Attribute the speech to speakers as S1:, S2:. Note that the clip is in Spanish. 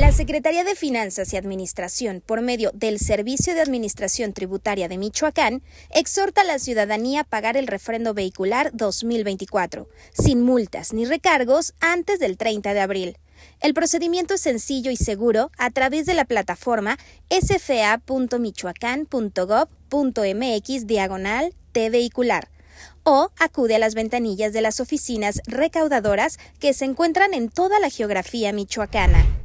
S1: La Secretaría de Finanzas y Administración, por medio del Servicio de Administración Tributaria de Michoacán, exhorta a la ciudadanía a pagar el refrendo vehicular 2024, sin multas ni recargos, antes del 30 de abril. El procedimiento es sencillo y seguro a través de la plataforma sfa.michoacán.gov.mx diagonal T vehicular o acude a las ventanillas de las oficinas recaudadoras que se encuentran en toda la geografía michoacana.